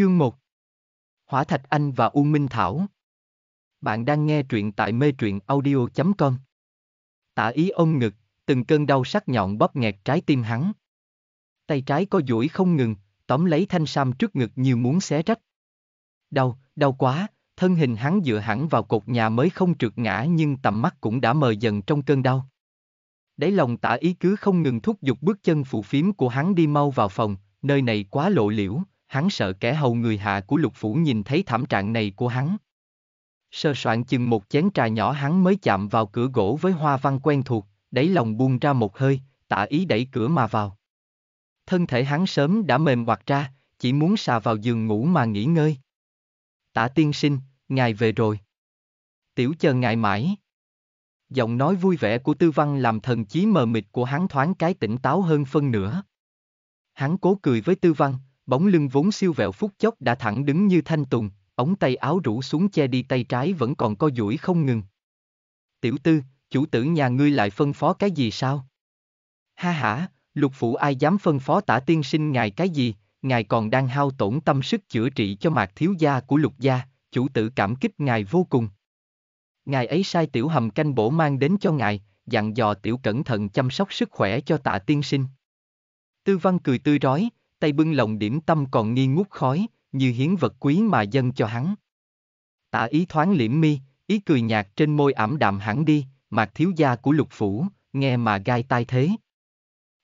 Chương 1 Hỏa Thạch Anh và U Minh Thảo Bạn đang nghe truyện tại mê truyện audio.com Tả ý ôm ngực, từng cơn đau sắc nhọn bóp nghẹt trái tim hắn. Tay trái có duỗi không ngừng, tóm lấy thanh sam trước ngực như muốn xé rách. Đau, đau quá, thân hình hắn dựa hẳn vào cột nhà mới không trượt ngã nhưng tầm mắt cũng đã mờ dần trong cơn đau. Đấy lòng tả ý cứ không ngừng thúc giục bước chân phụ phím của hắn đi mau vào phòng, nơi này quá lộ liễu hắn sợ kẻ hầu người hạ của lục phủ nhìn thấy thảm trạng này của hắn. Sơ soạn chừng một chén trà nhỏ hắn mới chạm vào cửa gỗ với hoa văn quen thuộc, đẩy lòng buông ra một hơi, tả ý đẩy cửa mà vào. Thân thể hắn sớm đã mềm hoạt ra, chỉ muốn xà vào giường ngủ mà nghỉ ngơi. Tả tiên sinh, ngài về rồi. Tiểu chờ ngài mãi. Giọng nói vui vẻ của tư văn làm thần chí mờ mịt của hắn thoáng cái tỉnh táo hơn phân nửa. Hắn cố cười với tư văn, bóng lưng vốn siêu vẹo phút chốc đã thẳng đứng như thanh tùng, ống tay áo rũ xuống che đi tay trái vẫn còn co duỗi không ngừng. Tiểu tư, chủ tử nhà ngươi lại phân phó cái gì sao? Ha hả, lục phụ ai dám phân phó tả tiên sinh ngài cái gì, ngài còn đang hao tổn tâm sức chữa trị cho mạc thiếu gia của lục gia, chủ tử cảm kích ngài vô cùng. Ngài ấy sai tiểu hầm canh bổ mang đến cho ngài, dặn dò tiểu cẩn thận chăm sóc sức khỏe cho tạ tiên sinh. Tư văn cười tươi rói, tay bưng lòng điểm tâm còn nghi ngút khói, như hiến vật quý mà dân cho hắn. Tả ý thoáng liễm mi, ý cười nhạt trên môi ảm đạm hẳn đi, mạc thiếu gia của lục phủ, nghe mà gai tai thế.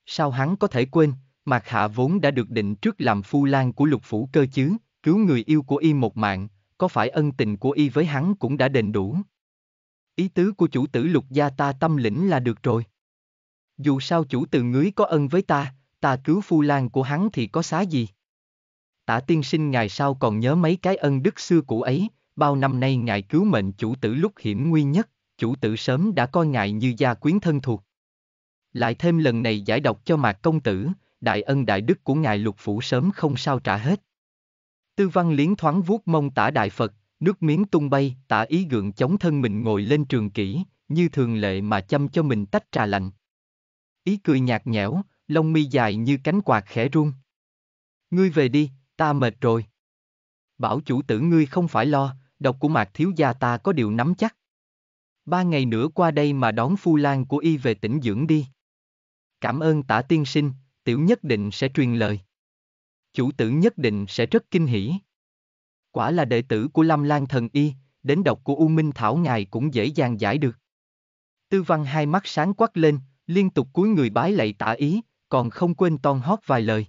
Sao hắn có thể quên, mạc hạ vốn đã được định trước làm phu lan của lục phủ cơ chứ, cứu người yêu của y một mạng, có phải ân tình của y với hắn cũng đã đền đủ. Ý tứ của chủ tử lục gia ta tâm lĩnh là được rồi. Dù sao chủ tử ngưới có ân với ta, ta cứu phu lan của hắn thì có xá gì? Tả tiên sinh ngày sau còn nhớ mấy cái ân đức xưa cũ ấy, bao năm nay ngài cứu mệnh chủ tử lúc hiểm nguy nhất, chủ tử sớm đã coi ngài như gia quyến thân thuộc. Lại thêm lần này giải độc cho mạc công tử, đại ân đại đức của ngài lục phủ sớm không sao trả hết. Tư văn liến thoáng vuốt mông tả đại Phật, nước miếng tung bay, tả ý gượng chống thân mình ngồi lên trường kỷ, như thường lệ mà chăm cho mình tách trà lạnh. Ý cười nhạt nhẽo, lông mi dài như cánh quạt khẽ run. Ngươi về đi, ta mệt rồi. Bảo chủ tử ngươi không phải lo, độc của mạc thiếu gia ta có điều nắm chắc. Ba ngày nữa qua đây mà đón phu lan của y về tỉnh dưỡng đi. Cảm ơn tả tiên sinh, tiểu nhất định sẽ truyền lời. Chủ tử nhất định sẽ rất kinh hỉ. Quả là đệ tử của Lâm Lan thần y, đến độc của U Minh Thảo ngài cũng dễ dàng giải được. Tư văn hai mắt sáng quắc lên, liên tục cúi người bái lạy tả ý, còn không quên ton hót vài lời.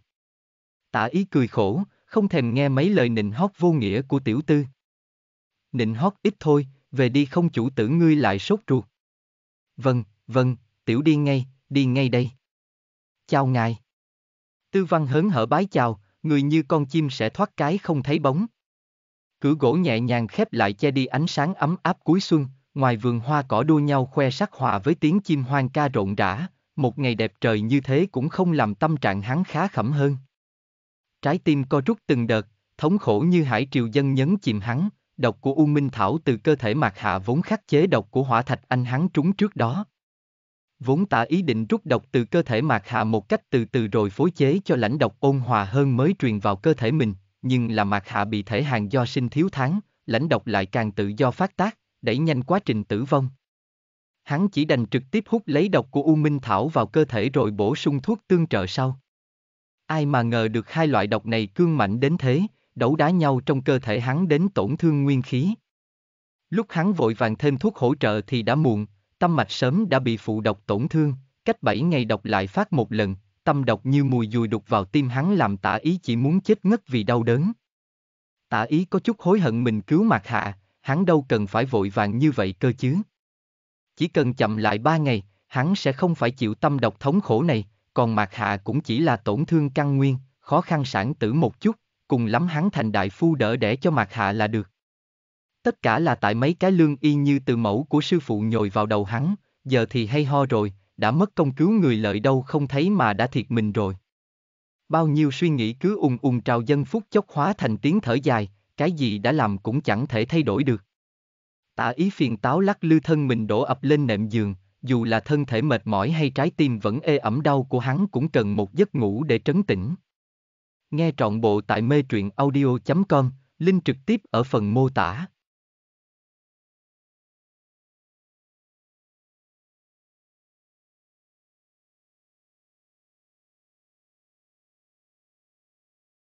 Tả ý cười khổ, không thèm nghe mấy lời nịnh hót vô nghĩa của tiểu tư. Nịnh hót ít thôi, về đi không chủ tử ngươi lại sốt ruột. Vâng, vâng, tiểu đi ngay, đi ngay đây. Chào ngài. Tư văn hớn hở bái chào, người như con chim sẽ thoát cái không thấy bóng. Cửa gỗ nhẹ nhàng khép lại che đi ánh sáng ấm áp cuối xuân, ngoài vườn hoa cỏ đua nhau khoe sắc hòa với tiếng chim hoang ca rộn rã, một ngày đẹp trời như thế cũng không làm tâm trạng hắn khá khẩm hơn. Trái tim co rút từng đợt, thống khổ như hải triều dân nhấn chìm hắn, độc của U Minh Thảo từ cơ thể mạc hạ vốn khắc chế độc của hỏa thạch anh hắn trúng trước đó. Vốn tả ý định rút độc từ cơ thể mạc hạ một cách từ từ rồi phối chế cho lãnh độc ôn hòa hơn mới truyền vào cơ thể mình, nhưng là mạc hạ bị thể hàng do sinh thiếu tháng, lãnh độc lại càng tự do phát tác, đẩy nhanh quá trình tử vong hắn chỉ đành trực tiếp hút lấy độc của U Minh Thảo vào cơ thể rồi bổ sung thuốc tương trợ sau. Ai mà ngờ được hai loại độc này cương mạnh đến thế, đấu đá nhau trong cơ thể hắn đến tổn thương nguyên khí. Lúc hắn vội vàng thêm thuốc hỗ trợ thì đã muộn, tâm mạch sớm đã bị phụ độc tổn thương, cách bảy ngày độc lại phát một lần, tâm độc như mùi dùi đục vào tim hắn làm tả ý chỉ muốn chết ngất vì đau đớn. Tả ý có chút hối hận mình cứu mạc hạ, hắn đâu cần phải vội vàng như vậy cơ chứ. Chỉ cần chậm lại ba ngày, hắn sẽ không phải chịu tâm độc thống khổ này, còn Mạc Hạ cũng chỉ là tổn thương căn nguyên, khó khăn sản tử một chút, cùng lắm hắn thành đại phu đỡ đẻ cho Mạc Hạ là được. Tất cả là tại mấy cái lương y như từ mẫu của sư phụ nhồi vào đầu hắn, giờ thì hay ho rồi, đã mất công cứu người lợi đâu không thấy mà đã thiệt mình rồi. Bao nhiêu suy nghĩ cứ ùng ùng trào dân phút chốc hóa thành tiếng thở dài, cái gì đã làm cũng chẳng thể thay đổi được. Tạ ý phiền táo lắc lư thân mình đổ ập lên nệm giường, dù là thân thể mệt mỏi hay trái tim vẫn ê ẩm đau của hắn cũng cần một giấc ngủ để trấn tĩnh. Nghe trọn bộ tại mê truyện audio.com, link trực tiếp ở phần mô tả.